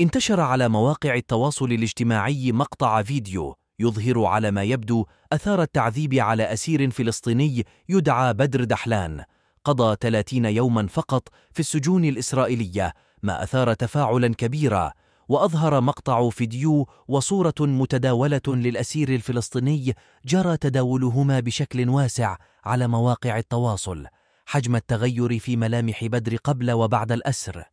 انتشر على مواقع التواصل الاجتماعي مقطع فيديو يظهر على ما يبدو أثار التعذيب على أسير فلسطيني يدعى بدر دحلان قضى 30 يوما فقط في السجون الإسرائيلية ما أثار تفاعلا كبيرا وأظهر مقطع فيديو وصورة متداولة للأسير الفلسطيني جرى تداولهما بشكل واسع على مواقع التواصل حجم التغير في ملامح بدر قبل وبعد الأسر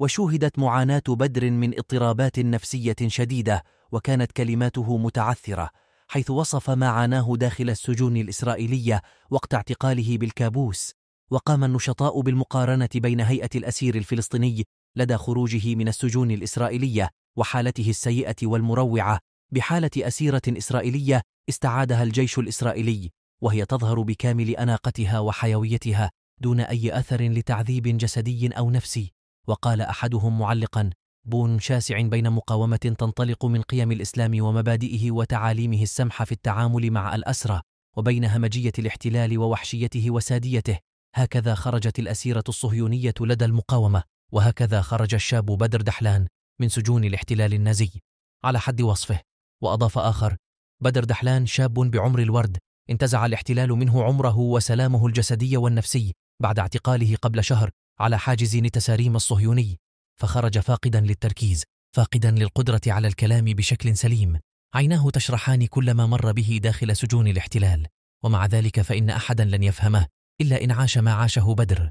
وشوهدت معاناة بدر من اضطرابات نفسية شديدة وكانت كلماته متعثرة حيث وصف ما عاناه داخل السجون الإسرائيلية وقت اعتقاله بالكابوس وقام النشطاء بالمقارنة بين هيئة الأسير الفلسطيني لدى خروجه من السجون الإسرائيلية وحالته السيئة والمروعة بحالة أسيرة إسرائيلية استعادها الجيش الإسرائيلي وهي تظهر بكامل أناقتها وحيويتها دون أي أثر لتعذيب جسدي أو نفسي وقال أحدهم معلقا بون شاسع بين مقاومة تنطلق من قيم الإسلام ومبادئه وتعاليمه السمحة في التعامل مع الأسرى وبين همجية الاحتلال ووحشيته وساديته هكذا خرجت الأسيرة الصهيونية لدى المقاومة وهكذا خرج الشاب بدر دحلان من سجون الاحتلال النازي على حد وصفه وأضاف آخر بدر دحلان شاب بعمر الورد انتزع الاحتلال منه عمره وسلامه الجسدي والنفسي بعد اعتقاله قبل شهر على حاجز نتساريم الصهيوني فخرج فاقدا للتركيز فاقدا للقدرة على الكلام بشكل سليم عيناه تشرحان كل ما مر به داخل سجون الاحتلال ومع ذلك فإن أحدا لن يفهمه إلا إن عاش ما عاشه بدر